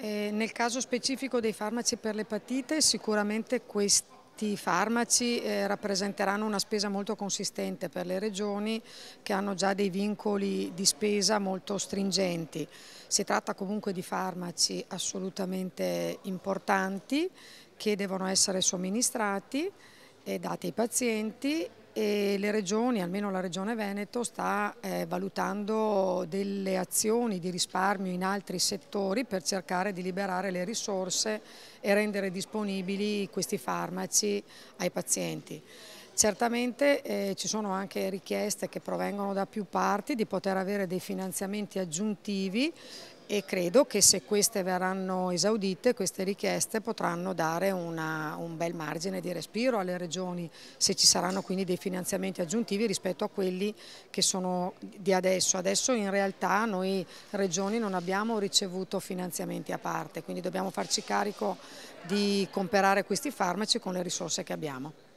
Eh, nel caso specifico dei farmaci per l'epatite sicuramente questi questi farmaci eh, rappresenteranno una spesa molto consistente per le regioni che hanno già dei vincoli di spesa molto stringenti. Si tratta comunque di farmaci assolutamente importanti che devono essere somministrati date ai pazienti e le regioni, almeno la regione Veneto, sta eh, valutando delle azioni di risparmio in altri settori per cercare di liberare le risorse e rendere disponibili questi farmaci ai pazienti. Certamente eh, ci sono anche richieste che provengono da più parti di poter avere dei finanziamenti aggiuntivi e credo che se queste verranno esaudite, queste richieste potranno dare una, un bel margine di respiro alle regioni, se ci saranno quindi dei finanziamenti aggiuntivi rispetto a quelli che sono di adesso. Adesso in realtà noi regioni non abbiamo ricevuto finanziamenti a parte, quindi dobbiamo farci carico di comprare questi farmaci con le risorse che abbiamo.